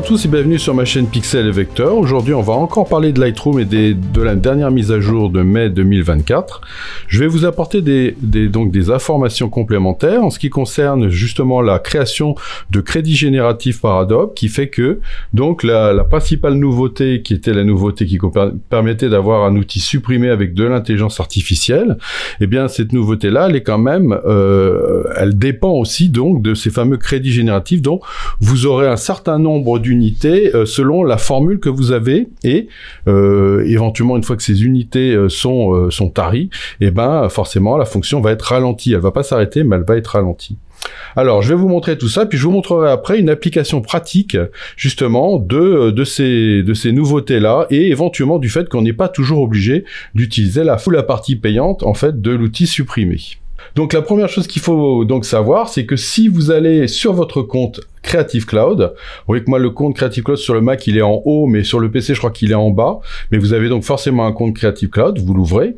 tous et bienvenue sur ma chaîne Pixel et Vector. Aujourd'hui, on va encore parler de Lightroom et des, de la dernière mise à jour de mai 2024. Je vais vous apporter des, donc des informations complémentaires en ce qui concerne justement la création de crédits génératifs par Adobe qui fait que donc la, la principale nouveauté qui était la nouveauté qui permettait d'avoir un outil supprimé avec de l'intelligence artificielle, et eh bien cette nouveauté-là, elle est quand même, euh, elle dépend aussi donc de ces fameux crédits génératifs dont vous aurez un certain nombre unité euh, selon la formule que vous avez et euh, éventuellement une fois que ces unités euh, sont sont taries, et eh ben forcément la fonction va être ralentie. Elle va pas s'arrêter, mais elle va être ralentie. Alors, je vais vous montrer tout ça, puis je vous montrerai après une application pratique, justement, de, de ces, de ces nouveautés-là, et éventuellement du fait qu'on n'est pas toujours obligé d'utiliser la, la partie payante, en fait, de l'outil supprimé. Donc la première chose qu'il faut donc savoir, c'est que si vous allez sur votre compte Creative Cloud, vous voyez que moi le compte Creative Cloud sur le Mac il est en haut, mais sur le PC je crois qu'il est en bas, mais vous avez donc forcément un compte Creative Cloud, vous l'ouvrez,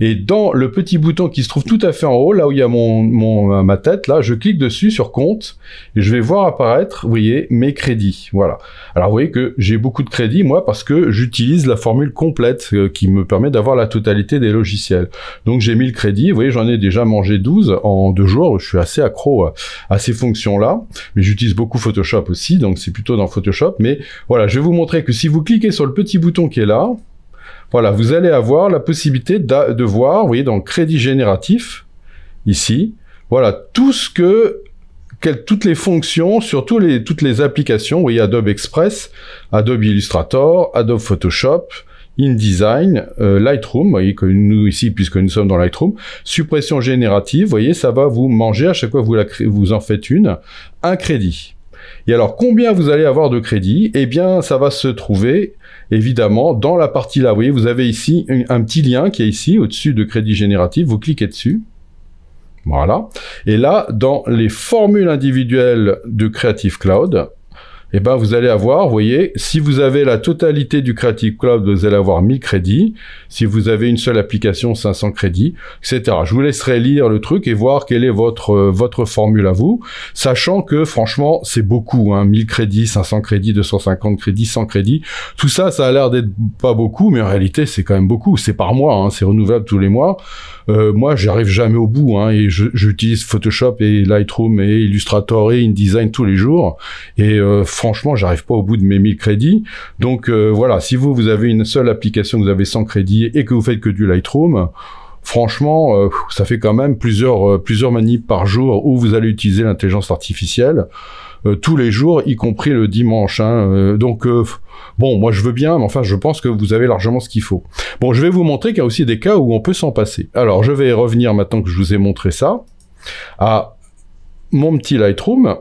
et dans le petit bouton qui se trouve tout à fait en haut, là où il y a mon, euh, ma tête, là, je clique dessus sur compte et je vais voir apparaître, vous voyez, mes crédits. Voilà. Alors vous voyez que j'ai beaucoup de crédits, moi, parce que j'utilise la formule complète euh, qui me permet d'avoir la totalité des logiciels. Donc j'ai 1000 crédits, vous voyez, j'en ai déjà mangé 12 en deux jours. Je suis assez accro à ces fonctions-là. Mais j'utilise beaucoup Photoshop aussi, donc c'est plutôt dans Photoshop. Mais voilà, je vais vous montrer que si vous cliquez sur le petit bouton qui est là, voilà, vous allez avoir la possibilité de voir, vous voyez, dans le crédit génératif, ici, voilà, tout ce que toutes les fonctions, surtout les, toutes les applications, vous voyez Adobe Express, Adobe Illustrator, Adobe Photoshop, InDesign, euh, Lightroom, vous voyez que nous ici, puisque nous sommes dans Lightroom, suppression générative, vous voyez, ça va vous manger à chaque fois que vous, vous en faites une, un crédit. Et alors, combien vous allez avoir de crédit Eh bien, ça va se trouver, évidemment, dans la partie là. Vous voyez, vous avez ici un petit lien qui est ici, au-dessus de crédit génératif. Vous cliquez dessus. Voilà. Et là, dans les formules individuelles de Creative Cloud, eh ben, vous allez avoir, vous voyez, si vous avez la totalité du Creative Cloud, vous allez avoir 1000 crédits. Si vous avez une seule application, 500 crédits, etc. Je vous laisserai lire le truc et voir quelle est votre, euh, votre formule à vous, sachant que, franchement, c'est beaucoup, hein, 1000 crédits, 500 crédits, 250 crédits, 100 crédits. Tout ça, ça a l'air d'être pas beaucoup, mais en réalité, c'est quand même beaucoup. C'est par mois, hein, c'est renouvelable tous les mois. Euh, moi, j'arrive jamais au bout, hein, et j'utilise Photoshop et Lightroom et Illustrator et InDesign tous les jours. Et euh, franchement, j'arrive pas au bout de mes 1000 crédits. Donc euh, voilà, si vous, vous avez une seule application, vous avez 100 crédits et que vous faites que du Lightroom, franchement, euh, ça fait quand même plusieurs, euh, plusieurs manips par jour où vous allez utiliser l'intelligence artificielle tous les jours, y compris le dimanche. Hein. donc, bon, moi je veux bien, mais enfin, je pense que vous avez largement ce qu'il faut. Bon, je vais vous montrer qu'il y a aussi des cas où on peut s'en passer. Alors, je vais revenir maintenant que je vous ai montré ça à mon petit Lightroom.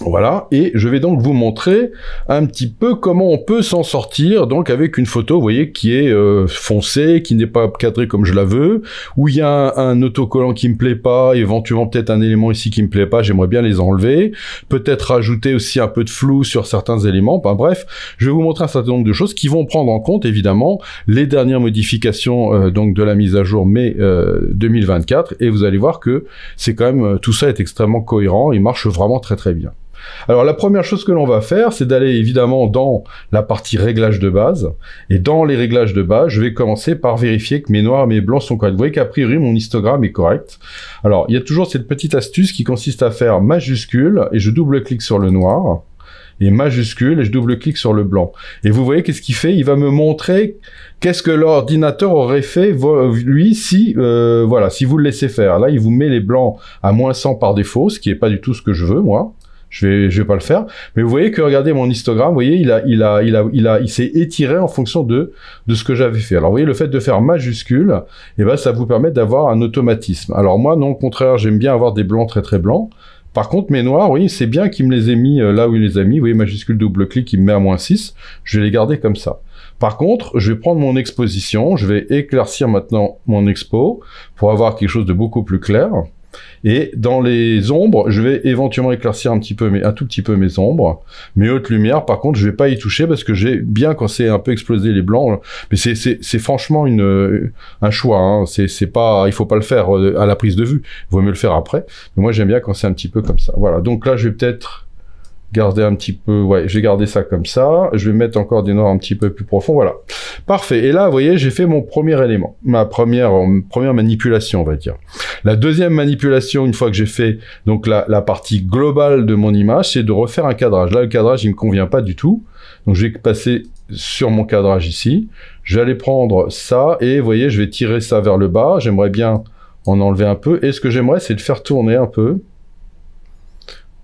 Voilà, et je vais donc vous montrer un petit peu comment on peut s'en sortir, donc avec une photo, vous voyez, qui est euh, foncée, qui n'est pas cadrée comme je la veux, où il y a un, autocollant qui me plaît pas, éventuellement peut-être un élément ici qui me plaît pas, j'aimerais bien les enlever, peut-être rajouter aussi un peu de flou sur certains éléments, enfin bref, je vais vous montrer un certain nombre de choses qui vont prendre en compte, évidemment, les dernières modifications euh, donc de la mise à jour mai 2024, euh, et vous allez voir que c'est quand même, tout ça est extrêmement cohérent il marche vraiment très très bien. Alors la première chose que l'on va faire, c'est d'aller évidemment dans la partie réglage de base. Et dans les réglages de base, je vais commencer par vérifier que mes noirs et mes blancs sont corrects. Vous voyez qu'a priori, mon histogramme est correct. Alors, il y a toujours cette petite astuce qui consiste à faire majuscule, et je double-clique sur le noir et majuscule et je double-clique sur le blanc. Et vous voyez qu'est-ce qu'il fait Il va me montrer qu'est-ce que l'ordinateur aurait fait lui si euh, voilà si vous le laissez faire. Là, il vous met les blancs à moins 100 par défaut, ce qui n'est pas du tout ce que je veux moi je vais vais pas le faire mais vous voyez que regardez mon histogramme vous voyez il a il a il a il a il s'est étiré en fonction de de ce que j'avais fait alors vous voyez le fait de faire majuscule et eh ben ça vous permet d'avoir un automatisme alors moi non au contraire j'aime bien avoir des blancs très très blancs par contre, mes noirs, oui, c'est bien qu'il me les ait mis euh, là où il les a mis. Vous voyez, majuscule double clic, il me met à moins 6. Je vais les garder comme ça. Par contre, je vais prendre mon exposition. Je vais éclaircir maintenant mon expo pour avoir quelque chose de beaucoup plus clair. Et dans les ombres, je vais éventuellement éclaircir un petit peu, mais un tout petit peu mes ombres. Mes hautes lumières, par contre, je vais pas y toucher parce que j'ai bien quand c'est un peu explosé les blancs. Mais c'est franchement une, un choix. Hein. C'est pas, il faut pas le faire euh, à la prise de vue. Il vaut mieux le faire après. Mais moi, j'aime bien quand c'est un petit peu comme ça. Voilà. Donc là, je vais peut-être garder un petit peu, ouais, je vais ça comme ça, je vais mettre encore des noir un petit peu plus profond, voilà. Parfait. Et là, vous voyez, j'ai fait mon premier élément, ma première, euh, première manipulation, on va dire. La deuxième manipulation, une fois que j'ai fait donc la, partie globale de mon image, c'est de refaire un cadrage. Là, le cadrage, il me convient pas du tout. Donc, je vais passer sur mon cadrage ici. Je vais aller prendre ça et, vous voyez, je vais tirer ça vers le bas. J'aimerais bien en enlever un peu. Et ce que j'aimerais, c'est de faire tourner un peu.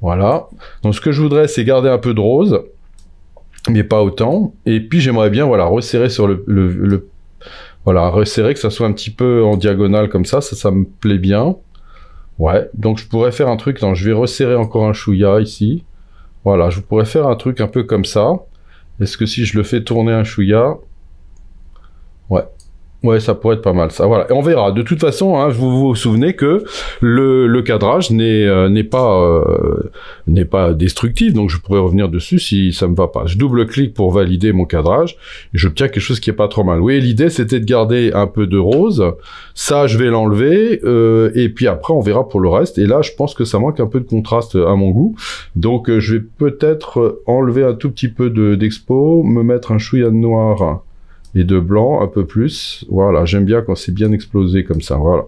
Voilà. Donc ce que je voudrais, c'est garder un peu de rose, mais pas autant. Et puis j'aimerais bien, voilà, resserrer sur le, voilà, resserrer que ça soit un petit peu en diagonale comme ça, ça, ça me plaît bien. Ouais. Donc je pourrais faire un truc. Non, je vais resserrer encore un chouïa ici. Voilà, je pourrais faire un truc un peu comme ça. Est-ce que si je le fais tourner un chouïa, ouais, Ouais, ça pourrait être pas mal, ça. Voilà. Et on verra. De toute façon, hein, vous vous souvenez que le, le cadrage n'est euh, n'est pas euh, n'est pas destructif, donc je pourrais revenir dessus si ça me va pas. Je double clique pour valider mon cadrage et j'obtiens quelque chose qui est pas trop mal. Oui, l'idée c'était de garder un peu de rose. Ça, je vais l'enlever euh, et puis après on verra pour le reste. Et là, je pense que ça manque un peu de contraste à mon goût, donc je vais peut-être enlever un tout petit peu d'expo, me mettre un chouïa de noir et de blanc un peu plus. Voilà, j'aime bien quand c'est bien explosé comme ça. Voilà.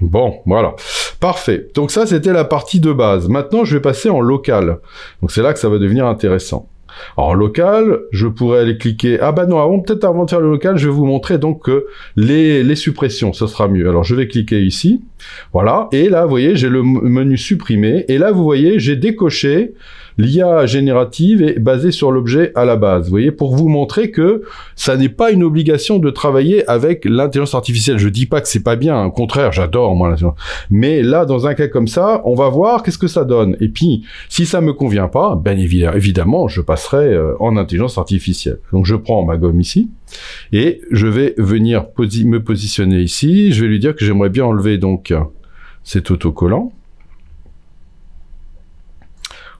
Bon, voilà. Parfait. Donc ça, c'était la partie de base. Maintenant, je vais passer en local. Donc c'est là que ça va devenir intéressant. Alors, en local, je pourrais aller cliquer... Ah bah non, avant, peut-être avant de faire le local, je vais vous montrer donc les, suppressions, ce sera mieux. Alors, je vais cliquer ici, voilà, et là, vous voyez, j'ai le menu supprimé, et là, vous voyez, j'ai décoché l'IA générative est basée sur l'objet à la base. Vous voyez, pour vous montrer que ça n'est pas une obligation de travailler avec l'intelligence artificielle. Je ne dis pas que c'est pas bien, au contraire, j'adore moi l'intelligence. Mais là, dans un cas comme ça, on va voir qu'est-ce que ça donne. Et puis, si ça me convient pas, ben évidemment, je passerai euh, en intelligence artificielle. Donc, je prends ma gomme ici et je vais venir me positionner ici. Je vais lui dire que j'aimerais bien enlever donc cet autocollant.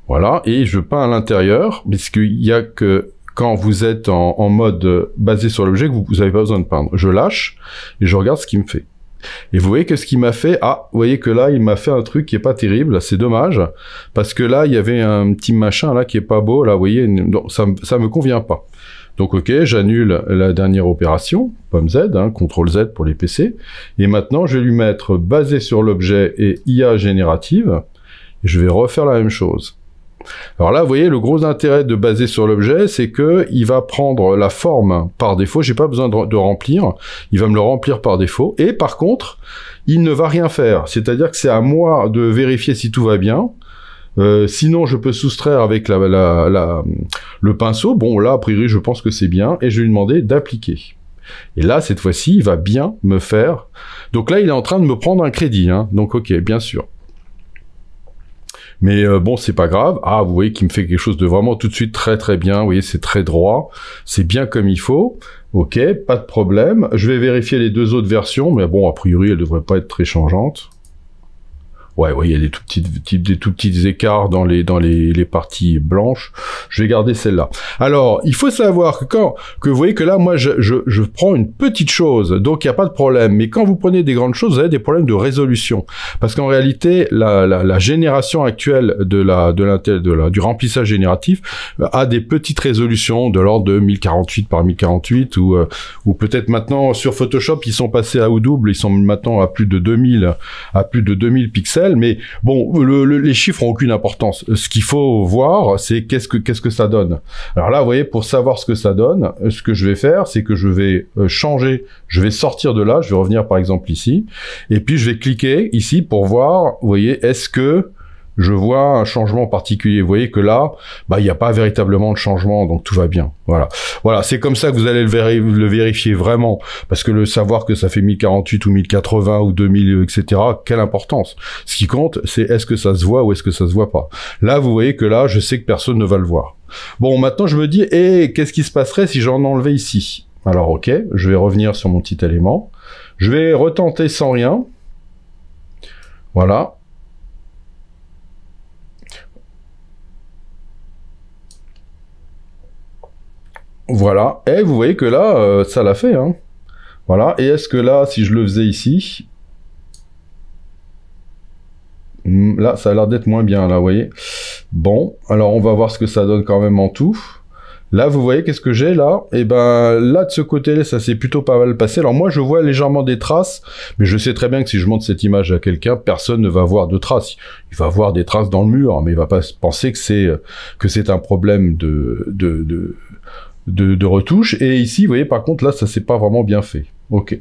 Voilà, et je peins à l'intérieur, puisqu'il n'y a que quand vous êtes en, mode basé sur l'objet que vous n'avez pas besoin de peindre. Je lâche et je regarde ce qu'il me fait. Et vous voyez que ce qu'il m'a fait, ah, vous voyez que là, il m'a fait un truc qui n'est pas terrible, c'est dommage, parce que là, il y avait un petit machin là qui est pas beau, là, vous voyez, ça, ne me convient pas. Donc ok, j'annule la dernière opération, pomme Z, hein, CTRL Z pour les PC, et maintenant je vais lui mettre basé sur l'objet et IA générative, et je vais refaire la même chose. Alors là, vous voyez, le gros intérêt de baser sur l'objet, c'est que il va prendre la forme par défaut. J'ai pas besoin de, remplir. Il va me le remplir par défaut. Et par contre, il ne va rien faire. C'est-à-dire que c'est à moi de vérifier si tout va bien. Euh, sinon, je peux soustraire avec la, la, la, le pinceau. Bon, là, a priori, je pense que c'est bien. Et je vais lui demander d'appliquer. Et là, cette fois-ci, il va bien me faire. Donc là, il est en train de me prendre un crédit. Hein. Donc, ok, bien sûr. Mais euh, bon, c'est pas grave. Ah, vous voyez qu'il me fait quelque chose de vraiment tout de suite très très bien. Vous voyez, c'est très droit. C'est bien comme il faut. Ok, pas de problème. Je vais vérifier les deux autres versions, mais bon, a priori, elles devraient pas être très changeantes. Ouais, ouais, il y a des tout petits, des tout petits écarts dans les dans les, les parties blanches. Je vais garder celle-là. Alors, il faut savoir que quand que vous voyez que là, moi, je, je, je prends une petite chose, donc il n'y a pas de problème. Mais quand vous prenez des grandes choses, vous avez des problèmes de résolution, parce qu'en réalité, la, la, génération actuelle de la de l'intel de la du remplissage génératif euh, a des petites résolutions de l'ordre de 1048 par 1048 ou euh, ou peut-être maintenant sur Photoshop, ils sont passés à ou double, ils sont maintenant à plus de 2000 à plus de 2000 pixels mais bon, le, les chiffres ont aucune importance. Ce qu'il faut voir, c'est qu'est-ce que qu'est-ce que ça donne. Alors là, vous voyez, pour savoir ce que ça donne, ce que je vais faire, c'est que je vais euh, changer, je vais sortir de là, je vais revenir par exemple ici, et puis je vais cliquer ici pour voir, vous voyez, est-ce que je vois un changement particulier. Vous voyez que là, bah, il n'y a pas véritablement de changement, donc tout va bien. Voilà. Voilà. C'est comme ça que vous allez le, vérifier vraiment. Parce que le savoir que ça fait 1048 ou 1080 ou 2000, etc., quelle importance. Ce qui compte, c'est est-ce que ça se voit ou est-ce que ça se voit pas. Là, vous voyez que là, je sais que personne ne va le voir. Bon, maintenant, je me dis, et eh, qu'est-ce qui se passerait si j'en enlevais ici? Alors, ok, je vais revenir sur mon petit élément. Je vais retenter sans rien. Voilà. Voilà. Et eh, vous voyez que là, euh, ça l'a fait. Hein. Voilà. Et est-ce que là, si je le faisais ici... Hmm, là, ça a l'air d'être moins bien, là, vous voyez. Bon, alors on va voir ce que ça donne quand même en tout. Là, vous voyez, qu'est-ce que j'ai là et eh ben, là, de ce côté-là, ça s'est plutôt pas mal passé. Alors moi, je vois légèrement des traces, mais je sais très bien que si je montre cette image à quelqu'un, personne ne va voir de traces. Il va voir des traces dans le mur, mais il va pas penser que c'est euh, que c'est un problème de, de, de retouches. Et ici, vous voyez, par contre, là, ça s'est pas vraiment bien fait. Ok.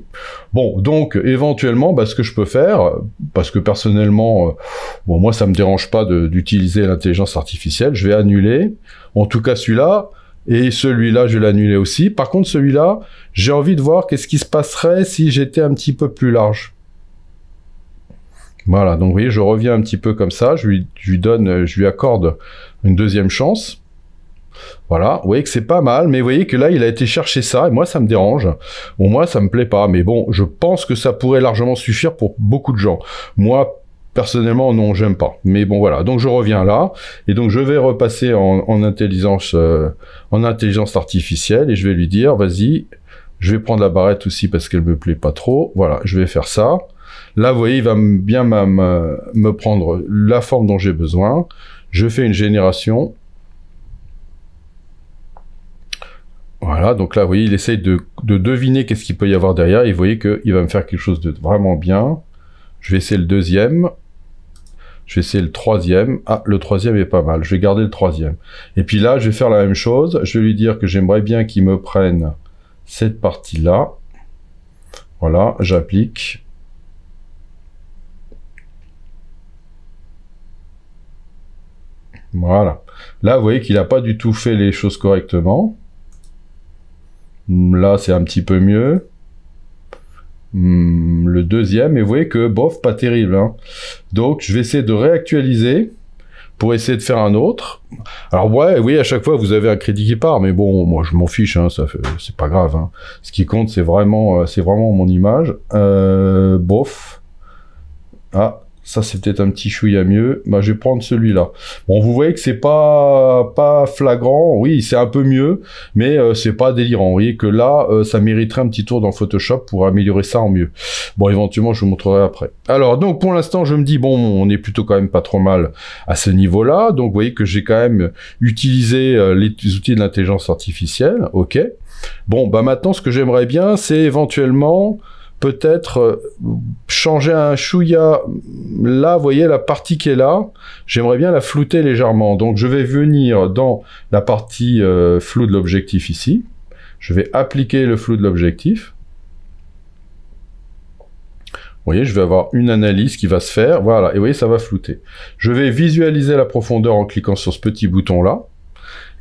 Bon, donc éventuellement, bah, ce que je peux faire, parce que personnellement, euh, bon, moi, ça me dérange pas d'utiliser l'intelligence artificielle. Je vais annuler, en tout cas celui-là, et celui-là, je vais l'annuler aussi. Par contre, celui-là, j'ai envie de voir qu'est-ce qui se passerait si j'étais un petit peu plus large. Voilà. Donc, vous voyez, je reviens un petit peu comme ça. je lui donne, je lui accorde une deuxième chance. Voilà, vous voyez que c'est pas mal, mais vous voyez que là, il a été chercher ça, et moi, ça me dérange. Bon, moi, ça me plaît pas, mais bon, je pense que ça pourrait largement suffire pour beaucoup de gens. Moi, personnellement, non, j'aime pas. Mais bon, voilà, donc je reviens là, et donc je vais repasser en, intelligence, euh, en intelligence artificielle, et je vais lui dire, vas-y, je vais prendre la barrette aussi parce qu'elle me plaît pas trop. Voilà, je vais faire ça. Là, vous voyez, il va bien me prendre la forme dont j'ai besoin. Je fais une génération Voilà, donc là, vous voyez, il essaie de, de deviner qu'est-ce qu'il peut y avoir derrière. Et vous voyez qu'il va me faire quelque chose de vraiment bien. Je vais essayer le deuxième. Je vais essayer le troisième. Ah, le troisième est pas mal. Je vais garder le troisième. Et puis là, je vais faire la même chose. Je vais lui dire que j'aimerais bien qu'il me prenne cette partie-là. Voilà, j'applique. Voilà. Là, vous voyez qu'il n'a pas du tout fait les choses correctement. Mm, là, c'est un petit peu mieux. Mm, le deuxième, et vous voyez que bof, pas terrible. Hein. Donc, je vais essayer de réactualiser pour essayer de faire un autre. Alors ouais, oui, à chaque fois vous avez un crédit qui part, mais bon, moi je m'en fiche, hein, c'est pas grave. Hein. Ce qui compte, c'est vraiment, euh, vraiment mon image. Euh, bof. Ah, ça, c'est peut-être un petit chouïa mieux. Bah, je vais prendre celui-là. Bon, vous voyez que c'est pas pas flagrant. Oui, c'est un peu mieux, mais euh, c'est pas délirant. Vous voyez que là, euh, ça mériterait un petit tour dans Photoshop pour améliorer ça en mieux. Bon, éventuellement, je vous montrerai après. Alors, donc, pour l'instant, je me dis, bon, on est plutôt quand même pas trop mal à ce niveau-là. Donc, vous voyez que j'ai quand même utilisé euh, les outils de l'intelligence artificielle. OK. Bon, bah maintenant, ce que j'aimerais bien, c'est éventuellement peut-être euh, changer un chouïa. Là, vous voyez la partie qui est là, j'aimerais bien la flouter légèrement. Donc je vais venir dans la partie euh, flou de l'objectif ici. Je vais appliquer le flou de l'objectif. Vous voyez, je vais avoir une analyse qui va se faire. Voilà, et vous voyez, ça va flouter. Je vais visualiser la profondeur en cliquant sur ce petit bouton-là.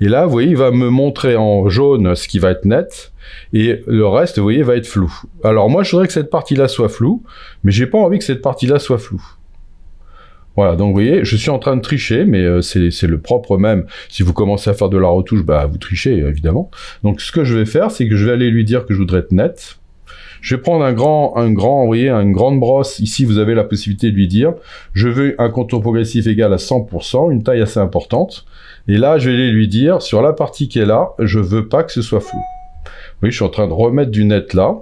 Et là, vous voyez, il va me montrer en jaune ce qui va être net, et le reste, vous voyez, va être flou. Alors moi, je voudrais que cette partie-là soit floue, mais j'ai pas envie que cette partie-là soit floue. Voilà, donc vous voyez, je suis en train de tricher, mais euh, c'est le propre même. Si vous commencez à faire de la retouche, bah vous trichez, évidemment. Donc ce que je vais faire, c'est que je vais aller lui dire que je voudrais être net. Je vais prendre un grand, un grand, vous voyez, une grande brosse. Ici, vous avez la possibilité de lui dire, je veux un contour progressif égal à 100%, une taille assez importante. Et là, je vais lui dire, sur la partie qui est là, je veux pas que ce soit flou. Oui, je suis en train de remettre du net là.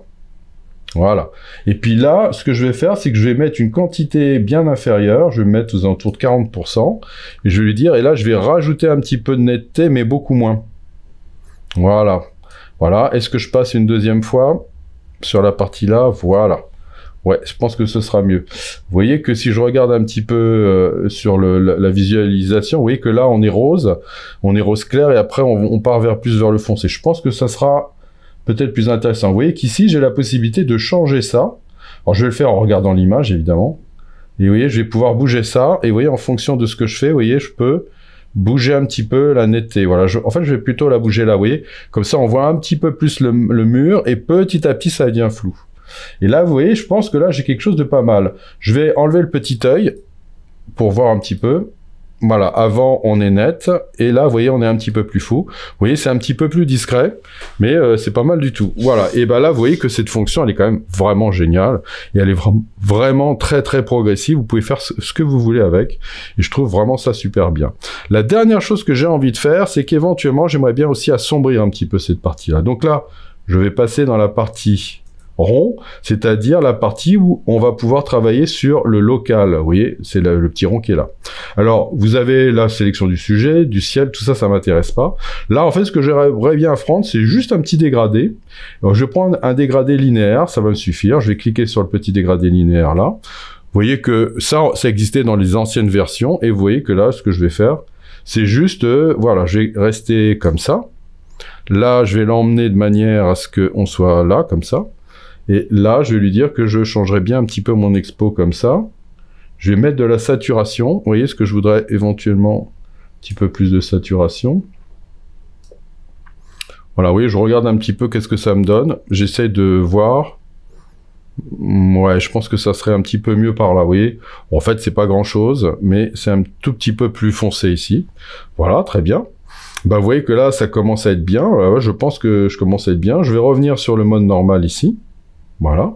Voilà. Et puis là, ce que je vais faire, c'est que je vais mettre une quantité bien inférieure. Je vais mettre aux alentours de 40%. Et je vais lui dire, et là, je vais rajouter un petit peu de netteté, mais beaucoup moins. Voilà. Voilà. Est-ce que je passe une deuxième fois sur la partie là, voilà. Ouais, je pense que ce sera mieux. Vous voyez que si je regarde un petit peu euh, sur la, visualisation, vous voyez que là, on est rose, on est rose clair, et après, on, part vers plus vers le foncé. Je pense que ça sera peut-être plus intéressant. Vous voyez qu'ici, j'ai la possibilité de changer ça. Alors, je vais le faire en regardant l'image, évidemment. Et vous voyez, je vais pouvoir bouger ça. Et vous voyez, en fonction de ce que je fais, vous voyez, je peux bouger un petit peu la netteté. Voilà, en fait, je vais plutôt la bouger là, vous voyez. Comme ça, on voit un petit peu plus le, le mur et petit à petit, ça devient flou. Et là, vous voyez, je pense que là, j'ai quelque chose de pas mal. Je vais enlever le petit œil pour voir un petit peu. Voilà, avant on est net, et là vous voyez on est un petit peu plus fou. Vous voyez c'est un petit peu plus discret, mais euh, c'est pas mal du tout. Voilà, et ben là vous voyez que cette fonction elle est quand même vraiment géniale, et elle est vraiment très très progressive, vous pouvez faire ce que vous voulez avec, et je trouve vraiment ça super bien. La dernière chose que j'ai envie de faire, c'est qu'éventuellement j'aimerais bien aussi assombrir un petit peu cette partie-là. Donc là, je vais passer dans la partie rond, c'est-à-dire la partie où on va pouvoir travailler sur le local. Vous voyez, c'est le petit rond qui est là. Alors, vous avez la sélection du sujet, du ciel, tout ça, ça m'intéresse pas. Là, en fait, ce que j'aimerais bien prendre, c'est juste un petit dégradé. je vais prendre un dégradé linéaire, ça va me suffire. Je vais cliquer sur le petit dégradé linéaire là. Vous voyez que ça, ça existait dans les anciennes versions, et vous voyez que là, ce que je vais faire, c'est juste, euh, voilà, je vais rester comme ça. Là, je vais l'emmener de manière à ce qu'on soit là, comme ça. Et là, je vais lui dire que je changerai bien un petit peu mon expo comme ça. Je vais mettre de la saturation. Vous voyez ce que je voudrais éventuellement un petit peu plus de saturation. Voilà, vous voyez, je regarde un petit peu qu'est-ce que ça me donne. J'essaie de voir. Ouais, je pense que ça serait un petit peu mieux par là, vous voyez. en fait, c'est pas grand-chose, mais c'est un tout petit peu plus foncé ici. Voilà, très bien. Bah, vous voyez que là, ça commence à être bien. Je pense que je commence à être bien. Je vais revenir sur le mode normal ici. Voilà.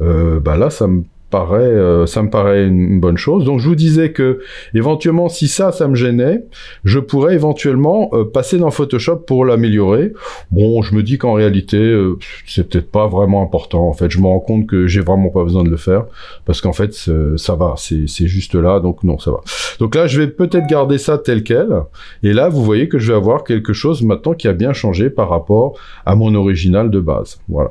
Euh, bah là, ça me paraît, euh, ça me paraît une, bonne chose. Donc je vous disais que éventuellement, si ça, ça me gênait, je pourrais éventuellement euh, passer dans Photoshop pour l'améliorer. Bon, je me dis qu'en réalité, ce euh, c'est peut-être pas vraiment important. En fait, je me rends compte que j'ai vraiment pas besoin de le faire parce qu'en fait, ça va, c'est juste là, donc non, ça va. Donc là, je vais peut-être garder ça tel quel. Et là, vous voyez que je vais avoir quelque chose maintenant qui a bien changé par rapport à mon original de base. Voilà.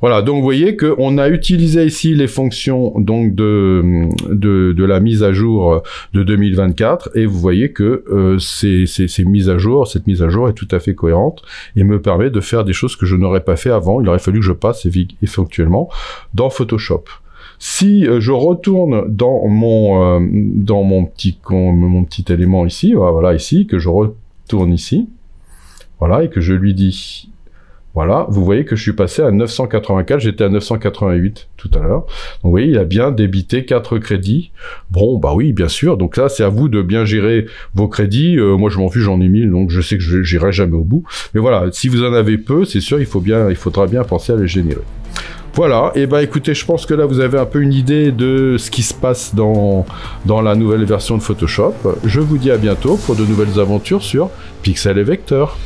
Voilà, donc vous voyez qu'on a utilisé ici les fonctions donc de, de, la mise à jour de 2024 et vous voyez que euh, ces, mises à jour, cette mise à jour est tout à fait cohérente et me permet de faire des choses que je n'aurais pas fait avant. Il aurait fallu que je passe effectuellement dans Photoshop. Si euh, je retourne dans mon, euh, dans mon, petit, mon petit élément ici, voilà ici, que je retourne ici, voilà, et que je lui dis voilà, vous voyez que je suis passé à 984, j'étais à 988 tout à l'heure. Donc vous voyez, il a bien débité 4 crédits. Bon, bah oui, bien sûr. Donc là, c'est à vous de bien gérer vos crédits. Euh, moi, je m'en fiche, j'en ai 1000, donc je sais que je n'irai jamais au bout. Mais voilà, si vous en avez peu, c'est sûr, il, faut bien, il faudra bien penser à les générer. Voilà, et eh bah ben, écoutez, je pense que là vous avez un peu une idée de ce qui se passe dans, dans la nouvelle version de Photoshop. Je vous dis à bientôt pour de nouvelles aventures sur Pixel et Vecteur.